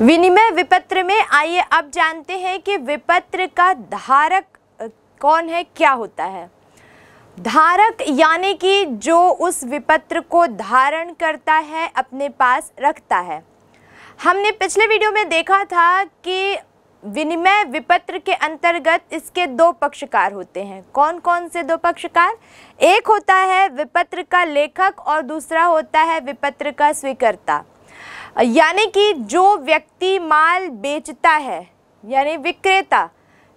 विनिमय विपत्र में आइए अब जानते हैं कि विपत्र का धारक कौन है क्या होता है धारक यानी कि जो उस विपत्र को धारण करता है अपने पास रखता है हमने पिछले वीडियो में देखा था कि विनिमय विपत्र के अंतर्गत इसके दो पक्षकार होते हैं कौन कौन से दो पक्षकार एक होता है विपत्र का लेखक और दूसरा होता है विपत्र का स्वीकर्ता यानी कि जो व्यक्ति माल बेचता है यानी विक्रेता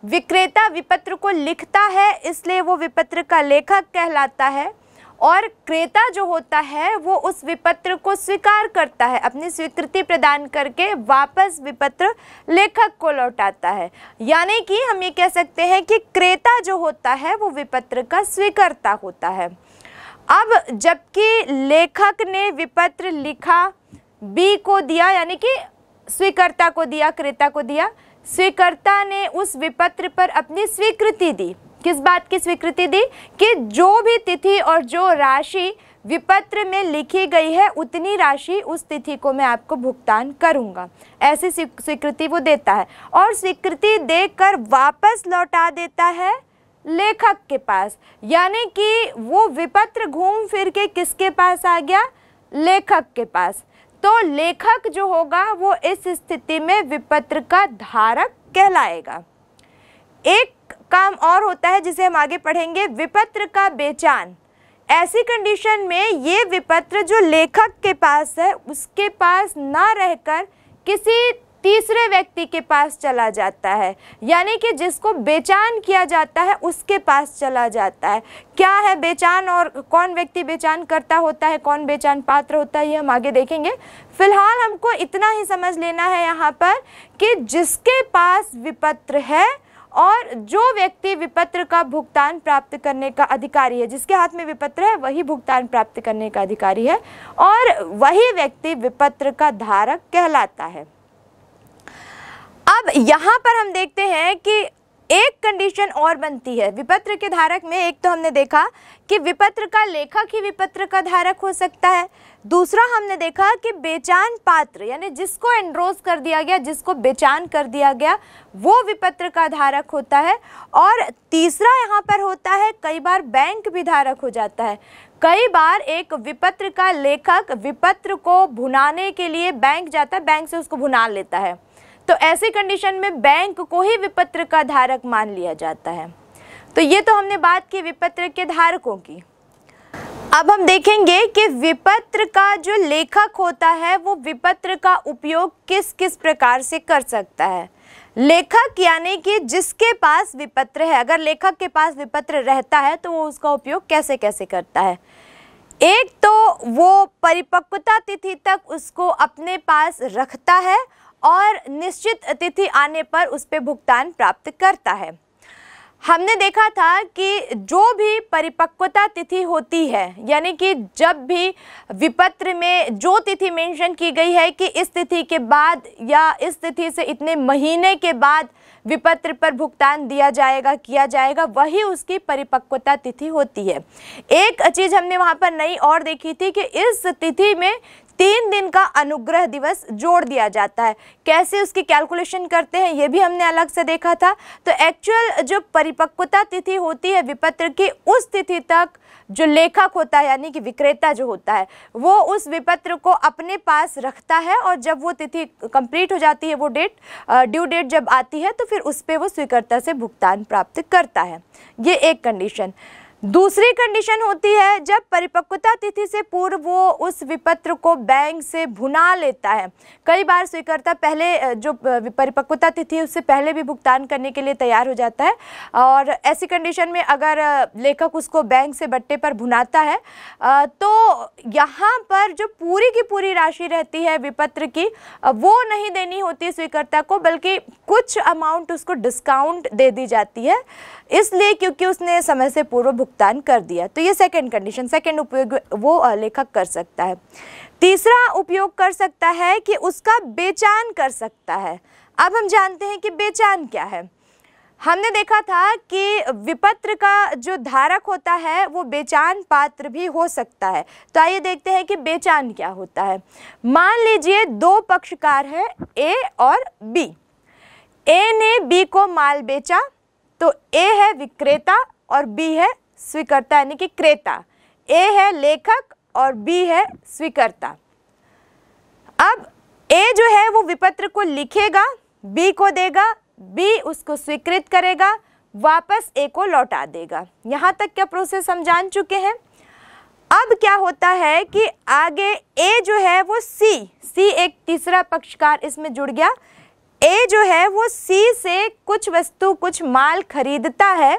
विक्रेता विपत्र को लिखता है इसलिए वो विपत्र का लेखक कहलाता है और क्रेता जो होता है वो उस विपत्र को स्वीकार करता है अपनी स्वीकृति प्रदान करके वापस विपत्र लेखक को लौटाता है यानी कि हम ये कह सकते हैं कि क्रेता जो होता है वो विपत्र का स्वीकर्ता होता है अब जबकि लेखक ने विपत्र लिखा बी को दिया यानी कि स्वीकर्ता को दिया क्रेता को दिया स्वीकर्ता ने उस विपत्र पर अपनी स्वीकृति दी किस बात की स्वीकृति दी कि जो भी तिथि और जो राशि विपत्र में लिखी गई है उतनी राशि उस तिथि को मैं आपको भुगतान करूंगा ऐसी स्वीकृति वो देता है और स्वीकृति देकर वापस लौटा देता है लेखक के पास यानी कि वो विपत्र घूम फिर के किसके पास आ गया लेखक के पास तो लेखक जो होगा वो इस स्थिति में विपत्र का धारक कहलाएगा एक काम और होता है जिसे हम आगे पढ़ेंगे विपत्र का बेचान ऐसी कंडीशन में ये विपत्र जो लेखक के पास है उसके पास ना रहकर किसी तीसरे व्यक्ति के पास चला जाता है यानी कि जिसको बेचान किया जाता है उसके पास चला जाता है क्या है बेचान और कौन व्यक्ति बेचान करता होता है कौन बेचान पात्र होता है ये हम आगे देखेंगे फिलहाल हमको इतना ही समझ लेना है यहाँ पर कि जिसके पास विपत्र है और जो व्यक्ति विपत्र का भुगतान प्राप्त करने का अधिकारी है जिसके हाथ में विपत्र है वही भुगतान प्राप्त करने का अधिकारी है और वही व्यक्ति विपत्र का धारक कहलाता है अब यहाँ पर हम देखते हैं कि एक कंडीशन और बनती है विपत्र के धारक में एक तो हमने देखा कि विपत्र का लेखक ही विपत्र का धारक हो सकता है दूसरा हमने देखा कि बेचान पात्र यानी जिसको एनरोज कर दिया गया जिसको बेचान कर दिया गया वो विपत्र का धारक होता है और तीसरा यहाँ पर होता है कई बार बैंक भी धारक हो जाता है कई बार एक विपत्र का लेखक विपत्र को भुनाने के लिए बैंक जाता है बैंक से उसको भुना लेता है तो ऐसे कंडीशन में बैंक को ही विपत्र का धारक मान लिया जाता है तो ये तो हमने बात की विपत्र के धारकों की अब हम देखेंगे कि विपत्र का जो लेखक होता है वो विपत्र का उपयोग किस किस प्रकार से कर सकता है लेखक यानी कि जिसके पास विपत्र है अगर लेखक के पास विपत्र रहता है तो वो उसका उपयोग कैसे कैसे करता है एक तो वो परिपक्वता तिथि तक उसको अपने पास रखता है और निश्चित तिथि आने पर उस पर भुगतान प्राप्त करता है हमने देखा था कि जो भी परिपक्वता तिथि होती है यानी कि जब भी विपत्र में जो तिथि मेंशन की गई है कि इस तिथि के बाद या इस तिथि से इतने महीने के बाद विपत्र पर भुगतान दिया जाएगा किया जाएगा वही उसकी परिपक्वता तिथि होती है एक चीज़ हमने वहाँ पर नई और देखी थी कि इस तिथि में तीन दिन का अनुग्रह दिवस जोड़ दिया जाता है कैसे उसकी कैलकुलेशन करते हैं ये भी हमने अलग से देखा था तो एक्चुअल जो परिपक्वता तिथि होती है विपत्र की उस तिथि तक जो लेखक होता है यानी कि विक्रेता जो होता है वो उस विपत्र को अपने पास रखता है और जब वो तिथि कंप्लीट हो जाती है वो डेट ड्यू डेट जब आती है तो फिर उस पर वो स्वीकर्ता से भुगतान प्राप्त करता है ये एक कंडीशन दूसरी कंडीशन होती है जब परिपक्वता तिथि से पूर्व वो उस विपत्र को बैंक से भुना लेता है कई बार स्वीकर्ता पहले जो परिपक्वता तिथि उससे पहले भी भुगतान करने के लिए तैयार हो जाता है और ऐसी कंडीशन में अगर लेखक उसको बैंक से बट्टे पर भुनाता है तो यहाँ पर जो पूरी की पूरी राशि रहती है विपत्र की वो नहीं देनी होती स्वीकर्ता को बल्कि कुछ अमाउंट उसको डिस्काउंट दे दी जाती है इसलिए क्योंकि उसने समय से पूर्व भुगतान कर दिया तो ये सेकेंड कंडीशन सेकेंड उपयोग वो लेखक कर सकता है तीसरा उपयोग कर सकता है कि उसका बेचान कर सकता है अब हम जानते हैं कि बेचान क्या है हमने देखा था कि विपत्र का जो धारक होता है वो बेचान पात्र भी हो सकता है तो आइए देखते हैं कि बेचान क्या होता है मान लीजिए दो पक्षकार हैं ए और बी ए ने बी को माल बेचा तो ए है विक्रेता और बी है स्वीकर्ता यानी कि क्रेता ए है लेखक और बी है स्वीकर्ता अब ए जो है वो विपत्र को लिखेगा बी को देगा बी उसको स्वीकृत करेगा वापस ए को लौटा देगा यहाँ तक क्या प्रोसेस हम जान चुके हैं अब क्या होता है कि आगे ए जो है वो सी सी एक तीसरा पक्षकार इसमें जुड़ गया ए जो है वो सी से कुछ वस्तु कुछ माल खरीदता है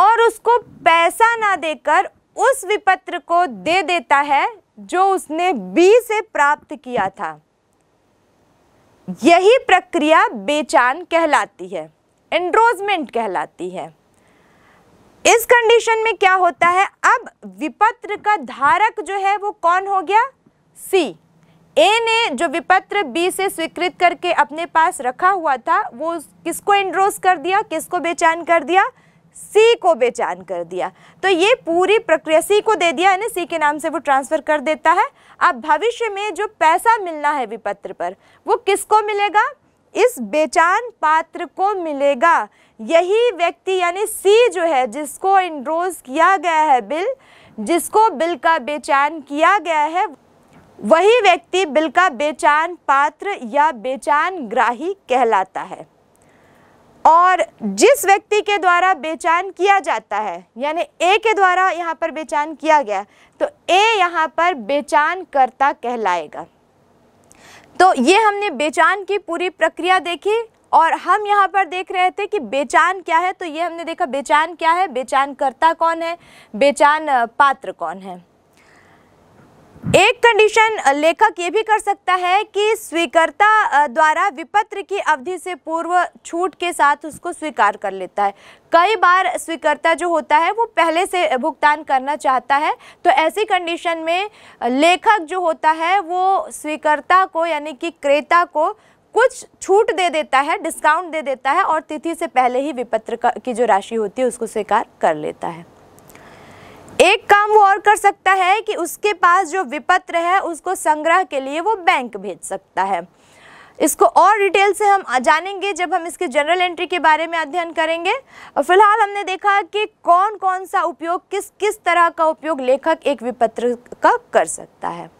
और उसको पैसा ना देकर उस विपत्र को दे देता है जो उसने बी से प्राप्त किया था यही प्रक्रिया बेचान कहलाती है एंड्रोजमेंट कहलाती है इस कंडीशन में क्या होता है अब विपत्र का धारक जो है वो कौन हो गया सी ए ने जो विपत्र बी से स्वीकृत करके अपने पास रखा हुआ था वो किसको एंड्रोज कर दिया किसको बेचैन कर दिया सी को बेचैन कर दिया तो ये पूरी प्रक्रिया सी को दे दिया यानी सी के नाम से वो ट्रांसफ़र कर देता है अब भविष्य में जो पैसा मिलना है विपत्र पर वो किसको मिलेगा इस बेचान पात्र को मिलेगा यही व्यक्ति यानी सी जो है जिसको इनरोज किया गया है बिल जिसको बिल का बेचान किया गया है वही व्यक्ति बिल का बेचान पात्र या बेचान ग्राही कहलाता है और जिस व्यक्ति के द्वारा बेचैन किया जाता है यानी ए के द्वारा यहाँ पर बेचैन किया गया तो ए यहाँ पर बेचैन करता कहलाएगा तो ये हमने बेचैन की पूरी प्रक्रिया देखी और हम यहाँ पर देख रहे थे कि बेचैन क्या है तो ये हमने देखा बेचैन क्या है बेचैन करता कौन है बेचैन पात्र कौन है एक कंडीशन लेखक ये भी कर सकता है कि स्वीकर्ता द्वारा विपत्र की अवधि से पूर्व छूट के साथ उसको स्वीकार कर लेता है कई बार स्वीकर्ता जो होता है वो पहले से भुगतान करना चाहता है तो ऐसी कंडीशन में लेखक जो होता है वो स्वीकर्ता को यानी कि क्रेता को कुछ छूट दे देता है डिस्काउंट दे देता है और तिथि से पहले ही विपत्र की जो राशि होती है उसको स्वीकार कर लेता है एक काम वो और कर सकता है कि उसके पास जो विपत्र है उसको संग्रह के लिए वो बैंक भेज सकता है इसको और डिटेल से हम जानेंगे जब हम इसके जनरल एंट्री के बारे में अध्ययन करेंगे और फिलहाल हमने देखा कि कौन कौन सा उपयोग किस किस तरह का उपयोग लेखक एक विपत्र का कर सकता है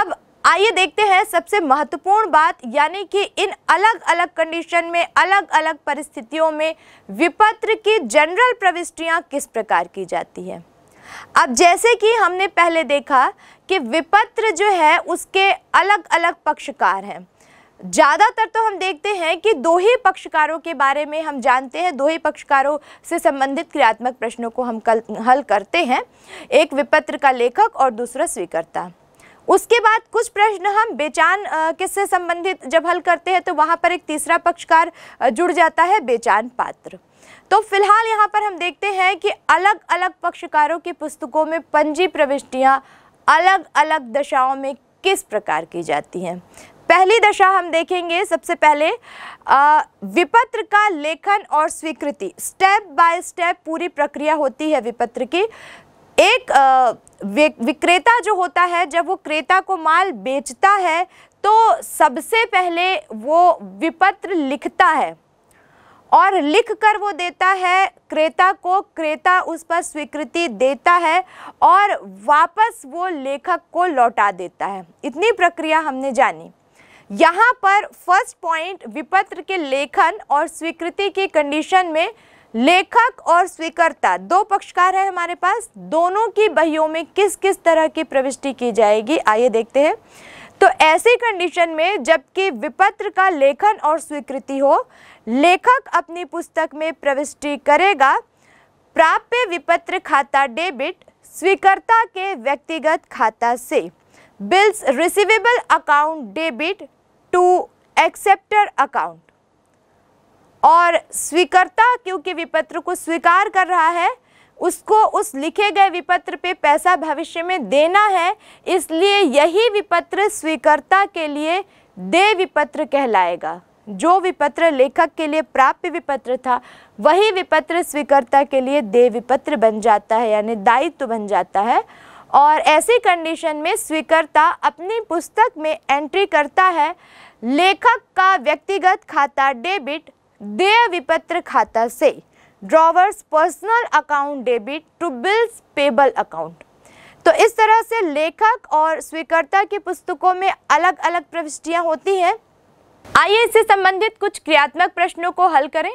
अब आइए देखते हैं सबसे महत्वपूर्ण बात यानी कि इन अलग अलग कंडीशन में अलग अलग परिस्थितियों में विपत्र की जनरल प्रविष्टियाँ किस प्रकार की जाती है अब जैसे कि हमने पहले देखा कि विपत्र जो है उसके अलग अलग पक्षकार हैं ज़्यादातर तो हम देखते हैं कि दो ही पक्षकारों के बारे में हम जानते हैं दो ही पक्षकारों से संबंधित क्रियात्मक प्रश्नों को हम कल हल करते हैं एक विपत्र का लेखक और दूसरा स्वीकर्ता उसके बाद कुछ प्रश्न हम बेचान किससे संबंधित जब हल करते हैं तो वहाँ पर एक तीसरा पक्षकार जुड़ जाता है बेचान पात्र तो फिलहाल यहाँ पर हम देखते हैं कि अलग अलग पक्षकारों की पुस्तकों में पंजी प्रविष्टियाँ अलग अलग दशाओं में किस प्रकार की जाती हैं पहली दशा हम देखेंगे सबसे पहले आ, विपत्र का लेखन और स्वीकृति स्टेप बाय स्टेप पूरी प्रक्रिया होती है विपत्र की एक विक्रेता जो होता है जब वो क्रेता को माल बेचता है तो सबसे पहले वो विपत्र लिखता है और लिख कर वो देता है क्रेता को क्रेता उस पर स्वीकृति देता है और वापस वो लेखक को लौटा देता है इतनी प्रक्रिया हमने जानी यहाँ पर फर्स्ट पॉइंट विपत्र के लेखन और स्वीकृति की कंडीशन में लेखक और स्वीकर्ता दो पक्षकार है हमारे पास दोनों की बहियों में किस किस तरह की प्रविष्टि की जाएगी आइए देखते हैं तो ऐसी कंडीशन में जबकि विपत्र का लेखन और स्वीकृति हो लेखक अपनी पुस्तक में प्रविष्टि करेगा प्राप्य विपत्र खाता डेबिट स्वीकर्ता के व्यक्तिगत खाता से bills receivable account debit to acceptor account और स्वीकर्ता क्योंकि विपत्र को स्वीकार कर रहा है उसको उस लिखे गए विपत्र पे पैसा भविष्य में देना है इसलिए यही विपत्र स्वीकर्ता के लिए दे विपत्र कहलाएगा जो विपत्र लेखक के लिए प्राप्य विपत्र था वही विपत्र स्वीकर्ता के लिए दे विपत्र बन जाता है यानी दायित्व बन जाता है और ऐसी कंडीशन में स्वीकर्ता अपनी पुस्तक में एंट्री करता है लेखक का व्यक्तिगत खाता डेबिट देय विपत्र खाता से drawer's personal account debit to bills payable account तो इस तरह से लेखक और स्वीकर्ता की पुस्तकों में अलग अलग प्रविष्टियां होती हैं आइए इससे संबंधित कुछ क्रियात्मक प्रश्नों को हल करें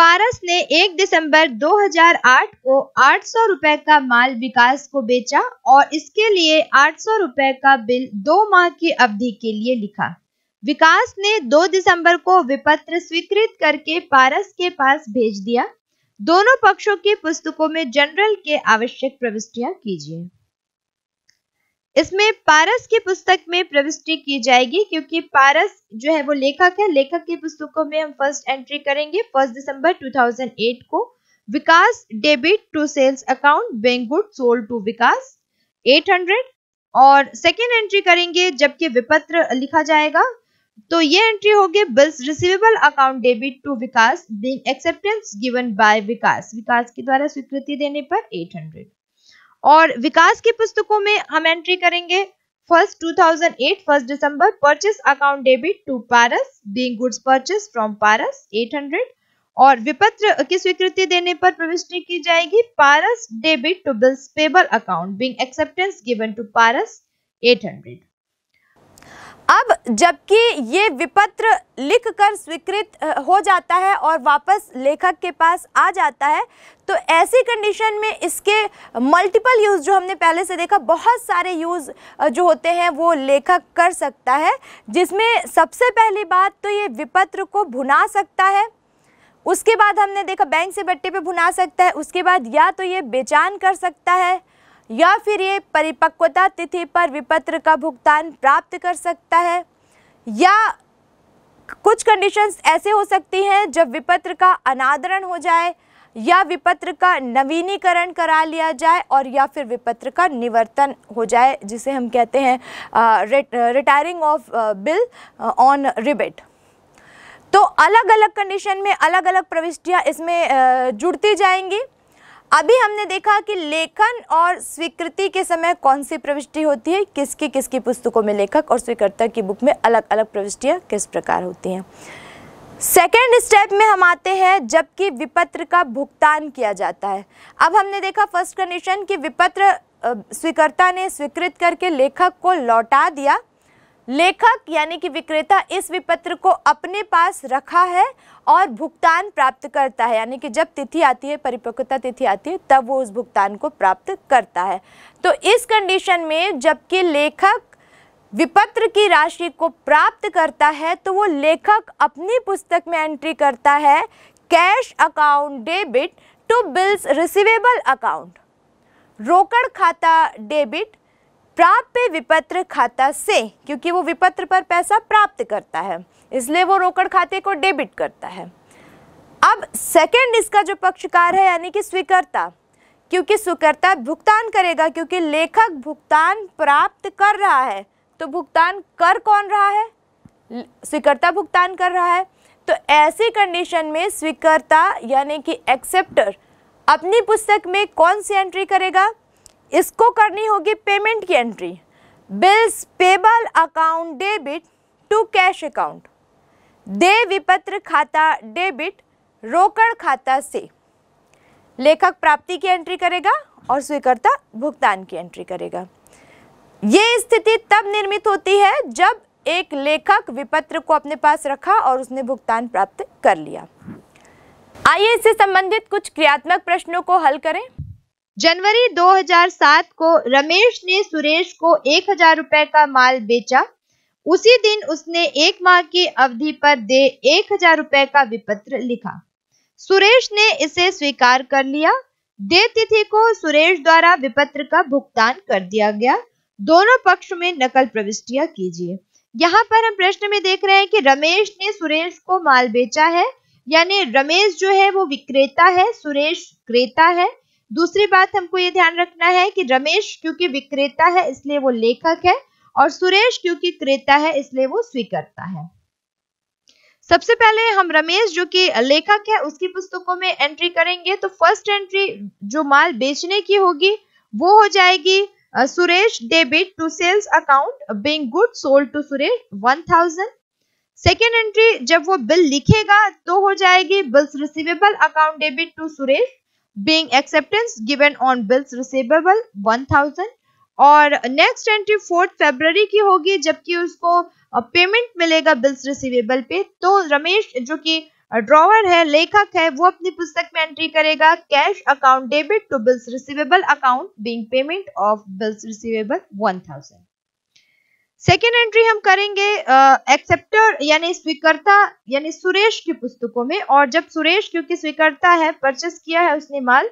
पारस ने 1 दिसंबर 2008 को 800 रुपए का माल विकास को बेचा और इसके लिए 800 रुपए का बिल दो माह की अवधि के लिए लिखा विकास ने 2 दिसंबर को विपत्र स्वीकृत करके पारस के पास भेज दिया दोनों पक्षों की पुस्तकों में जनरल के आवश्यक प्रविष्टियां कीजिए इसमें पारस की पुस्तक में प्रविष्टि की जाएगी क्योंकि पारस जो है वो लेखक है लेखक की पुस्तकों में हम फर्स्ट एंट्री करेंगे फर्स्ट दिसंबर 2008 को Vikas debit to sales account bank good sold to Vikas 800 और सेकेंड एंट्री करेंगे जबकि विपत्र लिखा जाएगा तो ये एंट्री होगी bills receivable account debit to Vikas being acceptance given by Vikas Vikas के द्वारा स्वीकृति देने पर 800 और विकास की पुस्तकों में हम एंट्री करेंगे first 2008 first December purchase account debit to Paras being goods purchase from Paras 800 और विपत्र की स्वीकृति देने पर प्रविष्टि की जाएगी Paras debit to bills payable account being acceptance given to Paras hundred अब जबकि ये विपत्र लिख कर स्वीकृत हो जाता है और वापस लेखक के पास आ जाता है तो ऐसी कंडीशन में इसके मल्टीपल यूज़ जो हमने पहले से देखा बहुत सारे यूज़ जो होते हैं वो लेखक कर सकता है जिसमें सबसे पहली बात तो ये विपत्र को भुना सकता है उसके बाद हमने देखा बैंक से बट्टे पे भुना सकता है उसके बाद या तो ये बेचान कर सकता है या फिर ये परिपक्वता तिथि पर विपत्र का भुगतान प्राप्त कर सकता है या कुछ कंडीशंस ऐसे हो सकती हैं जब विपत्र का अनादरण हो जाए या विपत्र का नवीनीकरण करा लिया जाए और या फिर विपत्र का निवर्तन हो जाए जिसे हम कहते हैं retiring of bill on rebate तो अलग अलग कंडीशन में अलग अलग प्रविष्टियाँ इसमें जुड़ती जाएंगी अभी हमने देखा कि लेखन और स्वीकृति के समय कौन सी प्रविष्टि होती है किसकी किसकी पुस्तकों में लेखक और स्वीकर्ता की बुक में अलग अलग प्रविष्टियाँ किस प्रकार होती हैं सेकेंड स्टेप में हम आते हैं जबकि विपत्र का भुगतान किया जाता है अब हमने देखा फर्स्ट कंडीशन कि विपत्र स्वीकर्ता ने स्वीकृत करके लेखक को लौटा दिया लेखक यानी कि विक्रेता इस विपत्र को अपने पास रखा है और भुगतान प्राप्त करता है यानी कि जब तिथि आती है परिपक्वता तिथि आती है तब वो उस भुगतान को प्राप्त करता है तो इस कंडीशन में जबकि लेखक विपत्र की राशि को प्राप्त करता है तो वो लेखक अपनी पुस्तक में एंट्री करता है cash account debit to bills receivable account रोकड़ खाता डेबिट प्राप्य विपत्र खाता से क्योंकि वो विपत्र पर पैसा प्राप्त करता है इसलिए वो रोकड़ खाते को डेबिट करता है अब सेकंड इसका जो पक्षकार है यानी कि स्वीकर्ता क्योंकि स्वीकर्ता भुगतान करेगा क्योंकि लेखक भुगतान प्राप्त कर रहा है तो भुगतान कर कौन रहा है स्वीकर्ता भुगतान कर रहा है तो ऐसी कंडीशन में स्वीकर्ता यानी कि एक्सेप्टर अपनी पुस्तक में कौन सी एंट्री करेगा इसको करनी होगी पेमेंट की entry bills payable account debit to cash account दे विपत्र खाता डेबिट रोकड़ खाता से लेखक प्राप्ति की एंट्री करेगा और स्वीकर्ता भुगतान की एंट्री करेगा ये स्थिति तब निर्मित होती है जब एक लेखक विपत्र को अपने पास रखा और उसने भुगतान प्राप्त कर लिया आइए इससे संबंधित कुछ क्रियात्मक प्रश्नों को हल करें जनवरी 2007 को रमेश ने सुरेश को एक हजार रुपए का माल बेचा उसी दिन उसने एक माह की अवधि पर दे एक हजार रुपए का विपत्र लिखा सुरेश ने इसे स्वीकार कर लिया दे तिथि को सुरेश द्वारा विपत्र का भुगतान कर दिया गया दोनों पक्ष में नकल प्रविष्टियां कीजिए यहाँ पर हम प्रश्न में देख रहे हैं कि रमेश ने सुरेश को माल बेचा है यानी रमेश जो है वो विक्रेता है सुरेश क्रेता है दूसरी बात हमको ये ध्यान रखना है कि रमेश क्योंकि विक्रेता है इसलिए वो लेखक है और सुरेश क्योंकि क्रेता है इसलिए वो स्वीकर्ता है सबसे पहले हम रमेश जो कि लेखक है उसकी पुस्तकों में एंट्री करेंगे तो फर्स्ट एंट्री जो माल बेचने की होगी वो हो जाएगी Suresh debit to sales account being good sold to Suresh one thousand second entry जब वो बिल लिखेगा तो हो जाएगी bills receivable account debit to Suresh being acceptance given on bills receivable 1000 और नेक्स्ट एंट्री फोर्थ फेबररी की होगी जबकि उसको पेमेंट मिलेगा बिल्स रिसीवेबल पे तो रमेश जो कि ड्रॉवर है लेखक है वो अपनी पुस्तक में एंट्री करेगा cash account debit to bills receivable account being payment of bills receivable one thousand second entry हम करेंगे एक्सेप्टर यानी स्वीकर्ता यानी सुरेश की पुस्तकों में और जब सुरेश क्योंकि स्वीकर्ता है परचेस किया है उसने माल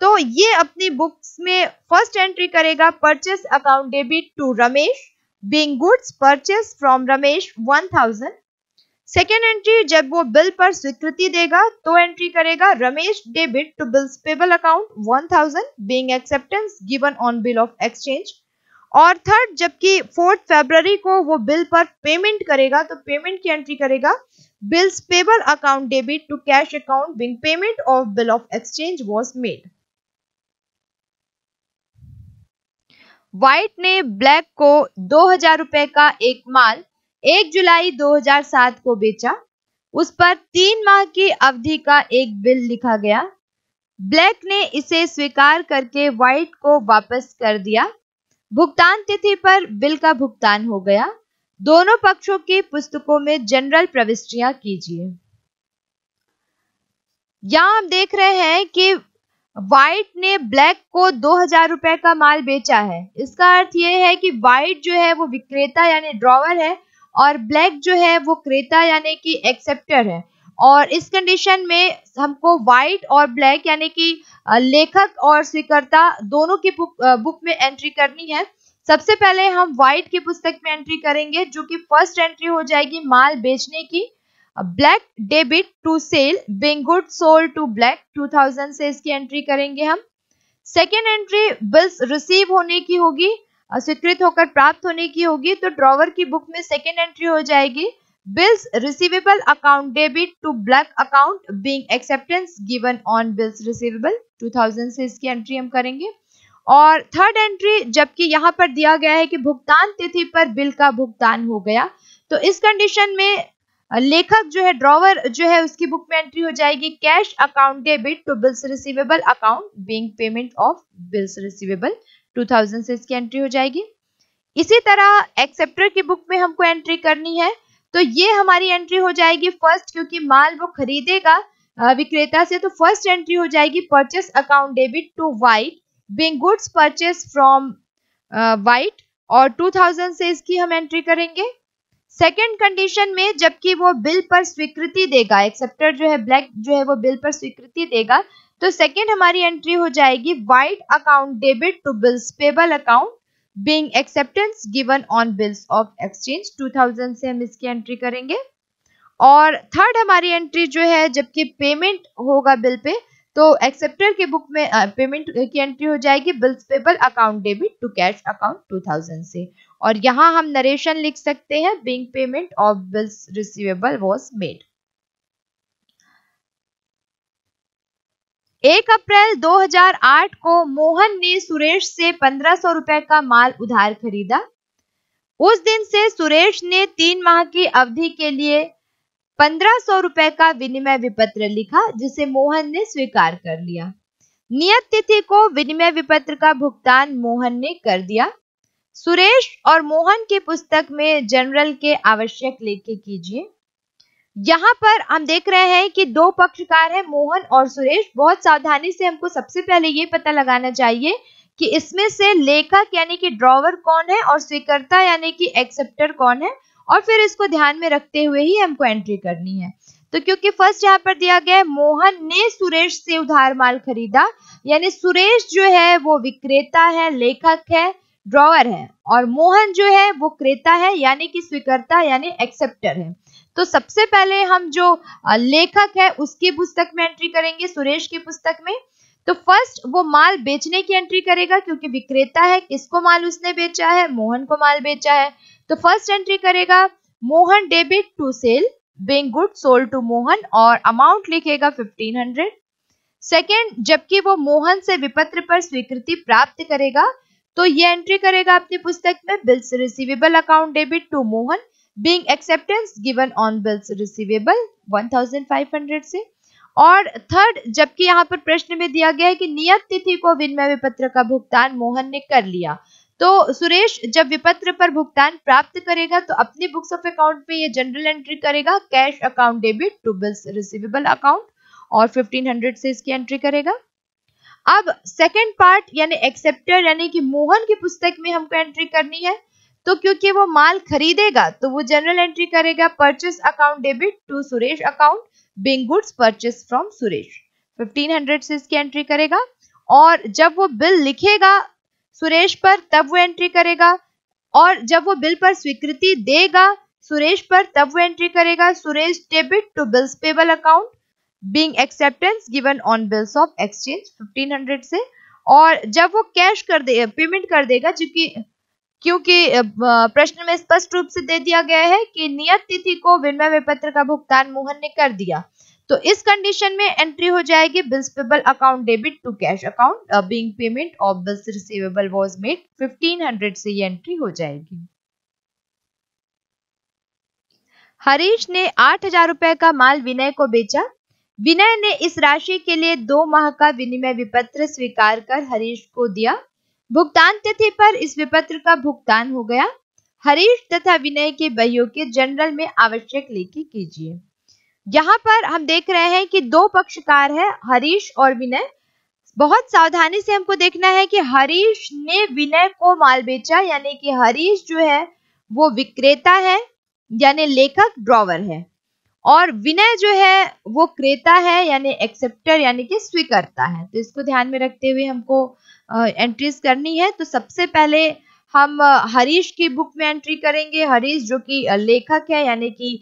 तो ये अपनी बुक्स में फर्स्ट एंट्री करेगा purchase account debit to Ramesh being goods purchase from Ramesh one thousand second entry जब वो बिल पर स्वीकृति देगा तो एंट्री करेगा Ramesh debit to bills payable account one thousand being acceptance given on bill of exchange और थर्ड जबकि फोर्थ फेबररी को वो बिल पर पेमेंट करेगा तो पेमेंट की एंट्री करेगा bills payable account debit to cash account being payment of bill of exchange was made White ने ब्लैक को दो हजार रुपए का एक माल 1 जुलाई 2007 को बेचा उस पर तीन माह की अवधि का एक बिल लिखा गया ब्लैक ने इसे स्वीकार करके व्हाइट को वापस कर दिया भुगतान तिथि पर बिल का भुगतान हो गया दोनों पक्षों की पुस्तकों में जनरल प्रविष्टियां कीजिए यहां हम देख रहे हैं कि व्हाइट ने ब्लैक को दो हजार रुपए का माल बेचा है इसका अर्थ यह है कि व्हाइट जो है वो विक्रेता यानी ड्रॉवर है और ब्लैक जो है वो क्रेता यानी कि एक्सेप्टर है और इस कंडीशन में हमको व्हाइट और ब्लैक यानी कि लेखक और स्वीकर्ता दोनों की बुक, बुक में एंट्री करनी है सबसे पहले हम व्हाइट की पुस्तक में एंट्री करेंगे जो कि फर्स्ट एंट्री हो जाएगी माल बेचने की Black debit to sale being good sold to Black 2000 से इसकी एंट्री करेंगे हम सेकेंड एंट्री बिल्स रिसीव होने की होगी स्वीकृत होकर प्राप्त होने की होगी तो ड्रॉवर की बुक में सेकेंड एंट्री हो जाएगी Bills receivable account debit to black account being acceptance given on bills receivable 2000 से इसकी एंट्री हम करेंगे और थर्ड एंट्री जबकि यहाँ पर दिया गया है कि भुगतान तिथि पर बिल का भुगतान हो गया तो इस कंडीशन में लेखक जो है ड्रॉवर जो है उसकी बुक में एंट्री हो जाएगी cash account debit to bills receivable account being payment of bills receivable 2000 से इसकी एंट्री हो जाएगी इसी तरह एक्सेप्टर की बुक में हमको एंट्री करनी है तो ये हमारी एंट्री हो जाएगी फर्स्ट क्योंकि माल वो खरीदेगा विक्रेता से तो फर्स्ट एंट्री हो जाएगी purchase account debit to White being goods purchase from White और 2000 से इसकी हम एंट्री करेंगे सेकंड कंडीशन में जबकि वो बिल पर स्वीकृति देगा एक्सेप्टर जो है ब्लैक जो है वो बिल पर स्वीकृति देगा तो सेकंड हमारी एंट्री हो जाएगी White account debit to bills payable account being acceptance given on bills of exchange 2000 से हम इसकी एंट्री करेंगे और थर्ड हमारी एंट्री जो है जबकि पेमेंट होगा बिल पे तो एक्सेप्टर के बुक में पेमेंट की एंट्री हो जाएगी bills payable account debit to cash account 2000 से और यहाँ हम नरेशन लिख सकते हैं being payment of bills receivable was made एक अप्रैल 2008 को मोहन ने सुरेश से पंद्रह सौ रुपए का माल उधार खरीदा उस दिन से सुरेश ने तीन माह की अवधि के लिए पंद्रह सौ रुपए का विनिमय विपत्र लिखा जिसे मोहन ने स्वीकार कर लिया नियत तिथि को विनिमय विपत्र का भुगतान मोहन ने कर दिया सुरेश और मोहन की पुस्तक में जनरल के आवश्यक लेखे कीजिए यहाँ पर हम देख रहे हैं कि दो पक्षकार हैं मोहन और सुरेश बहुत सावधानी से हमको सबसे पहले ये पता लगाना चाहिए कि इसमें से लेखक यानी कि ड्रॉवर कौन है और स्वीकर्ता यानी कि एक्सेप्टर कौन है और फिर इसको ध्यान में रखते हुए ही हमको एंट्री करनी है तो क्योंकि फर्स्ट यहाँ पर दिया गया है मोहन ने सुरेश से उधार माल खरीदा यानी सुरेश जो है वो विक्रेता है लेखक है ड्रॉवर है और मोहन जो है वो क्रेता है यानी कि स्वीकर्ता यानी एक्सेप्टर है तो सबसे पहले हम जो लेखक है उसकी पुस्तक में एंट्री करेंगे सुरेश की पुस्तक में तो फर्स्ट वो माल बेचने की एंट्री करेगा क्योंकि विक्रेता है किसको माल उसने बेचा है मोहन को माल बेचा है तो फर्स्ट एंट्री करेगा Mohan debit to sale being good sold to Mohan और अमाउंट लिखेगा फिफ्टीन हंड्रेड सेकेंड जबकि वो मोहन से विपत्र पर स्वीकृति प्राप्त करेगा तो ये एंट्री करेगा अपनी पुस्तक में bills receivable account debit to Mohan being acceptance given on bills receivable 1500 से और थर्ड जबकि यहाँ पर प्रश्न में दिया गया है कि नियत तिथि को विनिमय विपत्र का भुगतान मोहन ने कर लिया तो सुरेश जब विपत्र पर भुगतान प्राप्त करेगा तो अपने बुक्स ऑफ अकाउंट पे ये जनरल एंट्री करेगा cash account debit to bills receivable account और 1500 से इसकी एंट्री करेगा अब सेकेंड पार्ट यानी एक्सेप्टर यानी कि मोहन की पुस्तक में हमको एंट्री करनी है तो क्योंकि वो माल खरीदेगा तो वो जनरल एंट्री करेगा purchase account debit to Suresh account being goods purchase from Suresh 1500 से इसकी एंट्री करेगा और जब वो बिल लिखेगा सुरेश पर तब वो एंट्री करेगा और जब वो बिल पर स्वीकृति देगा सुरेश पर तब वो एंट्री करेगा Suresh debit to bills payable account being acceptance given on bills of exchange 1500 से और जब वो कैश कर दे पेमेंट कर देगा जो क्योंकि प्रश्न में स्पष्ट रूप से दे दिया गया है कि नियत तिथि को विनिमय पत्र का भुगतान मोहन ने कर दिया तो इस कंडीशन में एंट्री हो जाएगी bills payable account debit to cash account being payment of bills receivable was made 1500 से ये एंट्री हो जाएगी हरीश ने आठ हजार रुपए का माल विनय को बेचा विनय ने इस राशि के लिए दो माह का विनिमय विपत्र स्वीकार कर हरीश को दिया भुगतान तिथि पर इस विपत्र का भुगतान हो गया हरीश तथा विनय के बहियों के जनरल में आवश्यक लेखी कीजिए यहाँ पर हम देख रहे हैं कि दो पक्षकार है हरीश और विनय बहुत सावधानी से हमको देखना है कि हरीश ने विनय को माल बेचा यानी कि हरीश जो है वो विक्रेता है यानी लेखक ड्रॉवर है और विनय जो है वो क्रेता है यानी एक्सेप्टर यानी कि स्वीकर्ता है तो इसको ध्यान में रखते हुए हमको एंट्रीज करनी है तो सबसे पहले हम हरीश की बुक में एंट्री करेंगे हरीश जो कि लेखक है यानी कि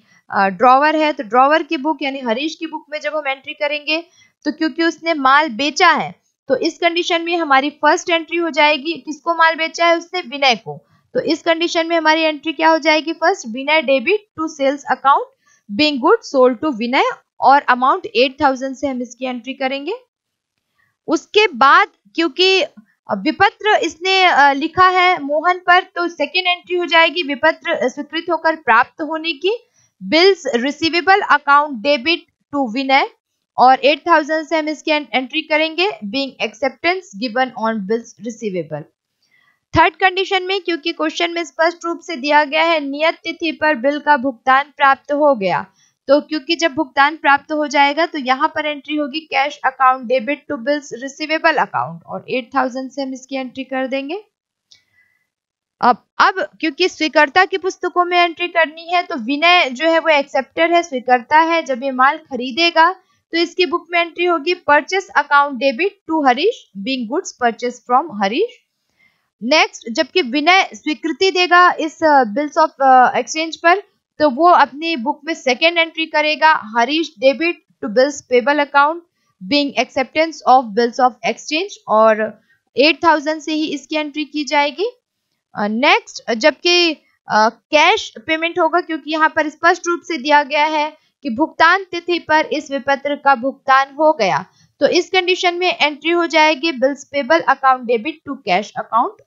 ड्रॉवर है तो ड्रॉवर की बुक यानी हरीश की बुक में जब हम एंट्री करेंगे तो क्योंकि उसने माल बेचा है तो इस कंडीशन में हमारी फर्स्ट एंट्री हो जाएगी किसको माल बेचा है उसने विनय को तो इस कंडीशन में हमारी एंट्री क्या हो जाएगी first Vinay debit to sales account being good sold to Vinay और अमाउंट एट थाउजेंड से हम इसकी एंट्री करेंगे उसके बाद क्योंकि विपत्र इसने लिखा है मोहन पर तो सेकेंड एंट्री हो जाएगी विपत्र स्वीकृत होकर प्राप्त होने की bills receivable account debit to Vinay और 8000 से हम इसकी एंट्री करेंगे being acceptance given on bills receivable third condition में क्योंकि क्वेश्चन में स्पष्ट रूप से दिया गया है नियत तिथि पर बिल का भुगतान प्राप्त हो गया तो क्योंकि जब भुगतान प्राप्त हो जाएगा तो यहाँ पर एंट्री होगी cash account debit to bills receivable account और 8000 से हम इसकी एंट्री कर देंगे अब अब क्योंकि स्वीकर्ता की पुस्तकों में एंट्री करनी है तो विनय जो है वो एक्सेप्टर है स्वीकर्ता है जब ये माल खरीदेगा तो इसकी बुक में एंट्री होगी purchase account debit to Harish being goods purchase from Harish next जबकि विनय स्वीकृति देगा इस बिल्स ऑफ एक्सचेंज पर तो वो अपनी बुक में सेकेंड एंट्री करेगा Harish debit to bills payable account being acceptance of bills of exchange और 8000 से ही इसकी एंट्री की जाएगी नेक्स्ट जबकि कैश पेमेंट होगा क्योंकि यहाँ पर स्पष्ट रूप से दिया गया है कि भुगतान तिथि पर इस विपत्र का भुगतान हो गया तो इस कंडीशन में एंट्री हो जाएगी bills payable account debit to cash account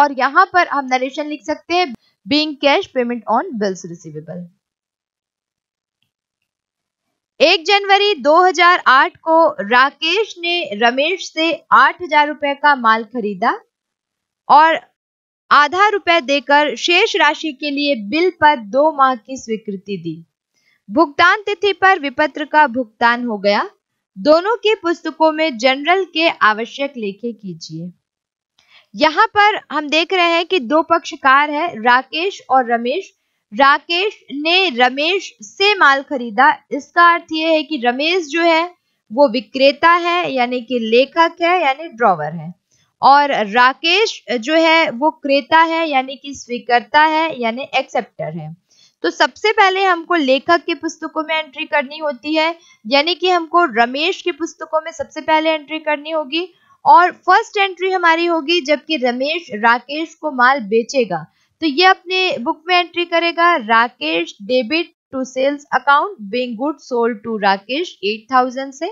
और यहाँ पर हम नरेशन लिख सकते हैं being cash payment on bills receivable. एक जनवरी 2008 को राकेश ने रमेश से आठ हजार रुपए का माल खरीदा और आधा रुपए देकर शेष राशि के लिए बिल पर दो माह की स्वीकृति दी भुगतान तिथि पर विपत्र का भुगतान हो गया दोनों की पुस्तकों में जनरल के आवश्यक लेखे कीजिए यहाँ पर हम देख रहे हैं कि दो पक्षकार है राकेश और रमेश राकेश ने रमेश से माल खरीदा इसका अर्थ यह है कि रमेश जो है वो विक्रेता है यानी कि लेखक है यानी ड्रॉवर है और राकेश जो है वो क्रेता है यानी कि स्वीकर्ता है यानी एक्सेप्टर है तो सबसे पहले हमको लेखक की पुस्तकों में एंट्री करनी होती है यानी कि हमको रमेश की पुस्तकों में सबसे पहले एंट्री करनी होगी और फर्स्ट एंट्री हमारी होगी जबकि रमेश राकेश को माल बेचेगा तो ये अपने बुक में एंट्री करेगा Rakesh debit to sales account being good sold to Rakesh 8000 से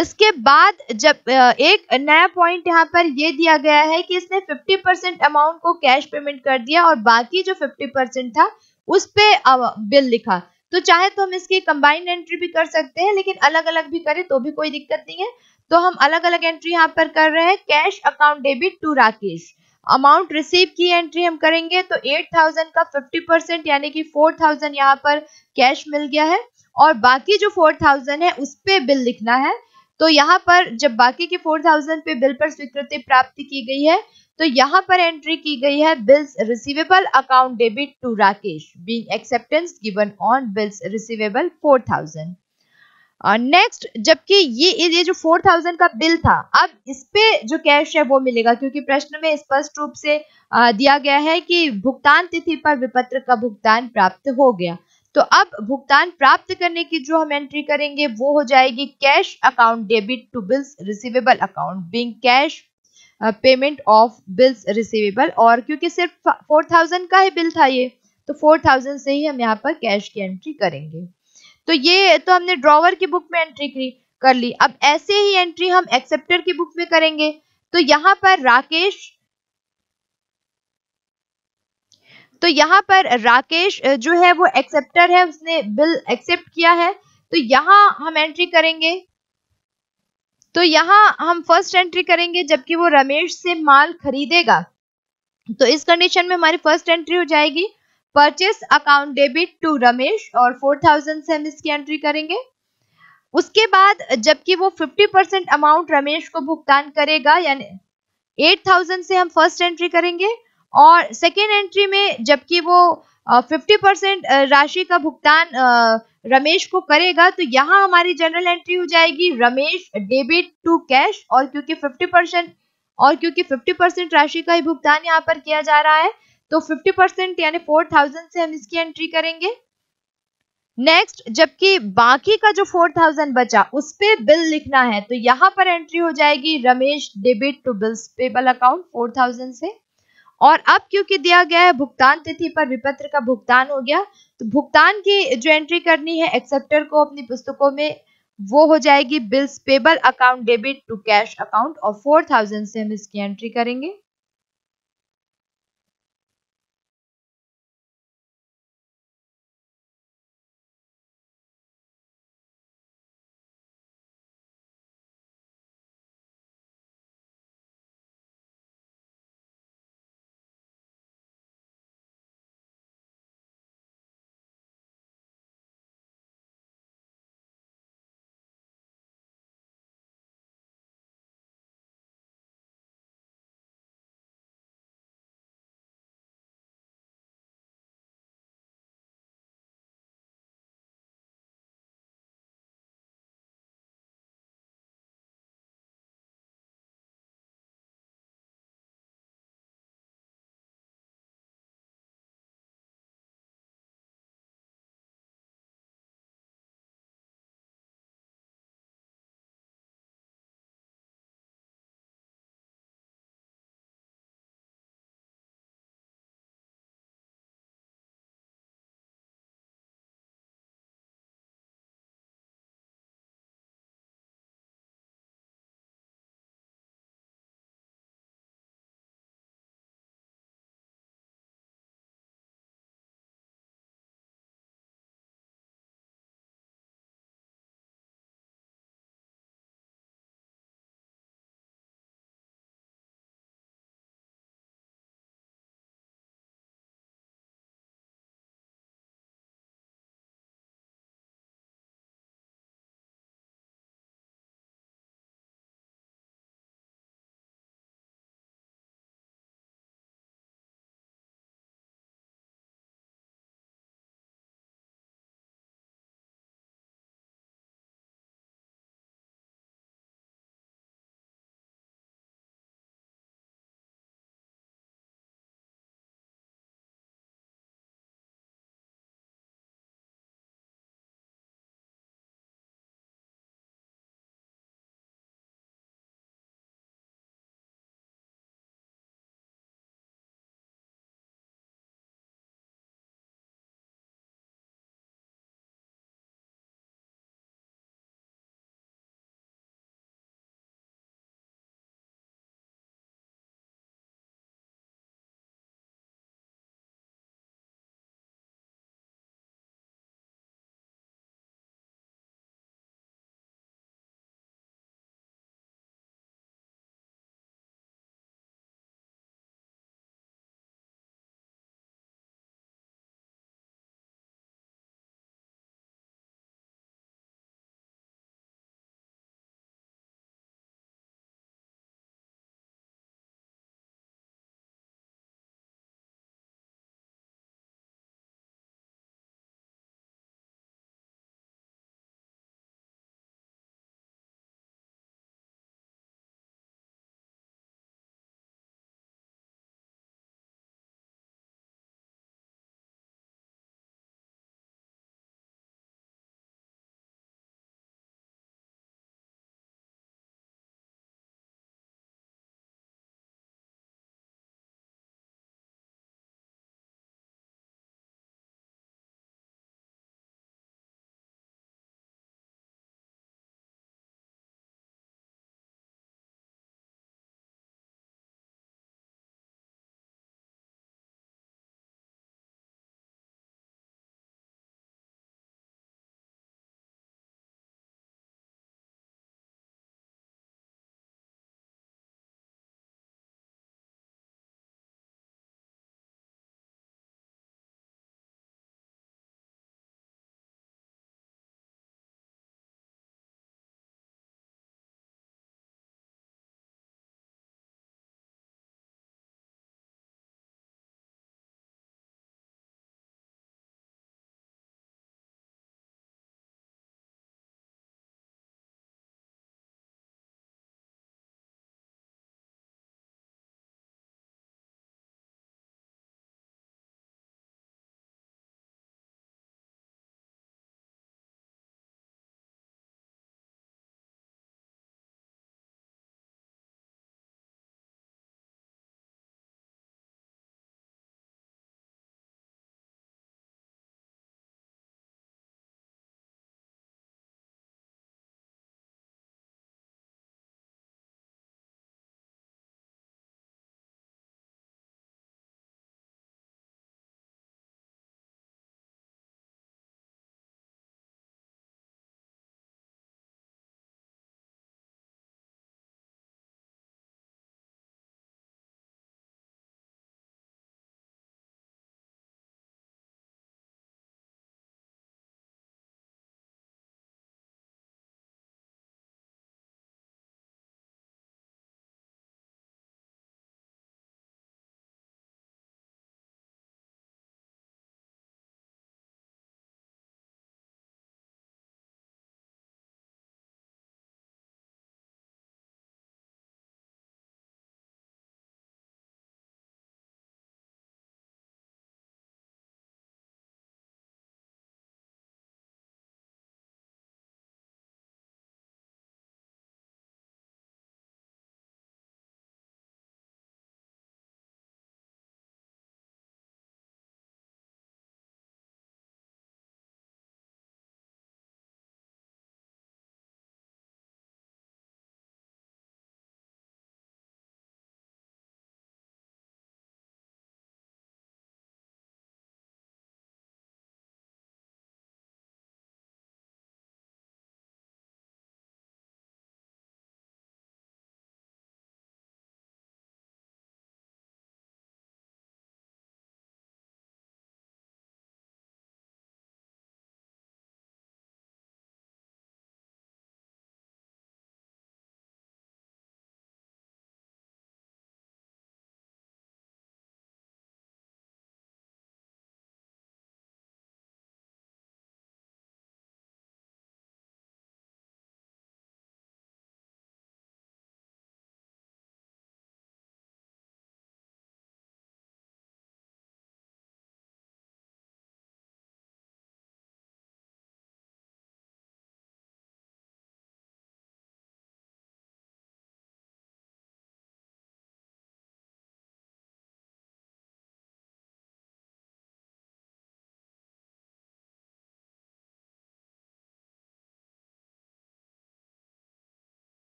इसके बाद जब एक नया पॉइंट यहाँ पर यह दिया गया है कि इसने 50 परसेंट अमाउंट को कैश पेमेंट कर दिया और बाकी जो 50 परसेंट था उस पे बिल लिखा तो चाहे तो हम इसकी कंबाइंड एंट्री भी कर सकते हैं लेकिन अलग अलग भी करें तो भी कोई दिक्कत नहीं है तो हम अलग अलग एंट्री यहाँ पर कर रहे हैं cash account debit to Rakesh amount receive की एंट्री हम करेंगे तो 8000 का 50 परसेंट यानी कि 4000 थाउजेंड यहाँ पर कैश मिल गया है और बाकी जो 4000 है उस पर बिल लिखना है तो यहाँ पर जब बाकी के 4000 पे बिल पर स्वीकृति प्राप्त की गई है तो यहाँ पर एंट्री की गई है bills receivable account debit to Rakesh being acceptance given on bills receivable four next uh, जबकि ये ये जो फोर थाउजेंड का बिल था अब इस पे जो कैश है वो मिलेगा क्योंकि प्रश्न में स्पष्ट रूप से uh, दिया गया है कि भुगतान तिथि पर विपत्र का भुगतान प्राप्त हो गया तो अब भुगतान प्राप्त करने की जो हम एंट्री करेंगे वो हो जाएगी cash account debit to bills receivable account being cash payment of bills receivable और क्योंकि सिर्फ फोर थाउजेंड का ही बिल था ये तो फोर थाउजेंड से ही हम यहाँ पर कैश की एंट्री करेंगे तो ये तो हमने ड्रॉवर की बुक में एंट्री कर ली अब ऐसे ही एंट्री हम एक्सेप्टर की बुक में करेंगे तो यहाँ पर राकेश तो यहाँ पर राकेश जो है वो एक्सेप्टर है उसने बिल एक्सेप्ट किया है तो यहाँ हम एंट्री करेंगे तो यहाँ हम फर्स्ट एंट्री करेंगे जबकि वो रमेश से माल खरीदेगा तो इस कंडीशन में हमारी फर्स्ट एंट्री हो जाएगी purchase account debit to Ramesh और फोर थाउजेंड से हम इसकी एंट्री करेंगे उसके बाद जबकि वो फिफ्टी परसेंट अमाउंट रमेश को भुगतान करेगा यानी एट थाउजेंड से हम फर्स्ट एंट्री करेंगे और सेकेंड एंट्री में जबकि वो फिफ्टी परसेंट राशि का भुगतान रमेश को करेगा तो यहाँ हमारी जनरल एंट्री हो जाएगी रमेश डेबिट टू कैश और क्योंकि फिफ्टी परसेंट और क्योंकि फिफ्टी परसेंट राशि का ही भुगतान यहाँ पर किया जा रहा है तो 50 परसेंट यानी 4000 से हम इसकी एंट्री करेंगे नेक्स्ट जबकि बाकी का जो 4000 बचा उस पर बिल लिखना है तो यहां पर एंट्री हो जाएगी Ramesh debit to bills payable account 4000 से और अब क्योंकि दिया गया है भुगतान तिथि पर विपत्र का भुगतान हो गया तो भुगतान की जो एंट्री करनी है एक्सेप्टर को अपनी पुस्तकों में वो हो जाएगी bills payable account debit to cash account और 4000 से हम इसकी एंट्री करेंगे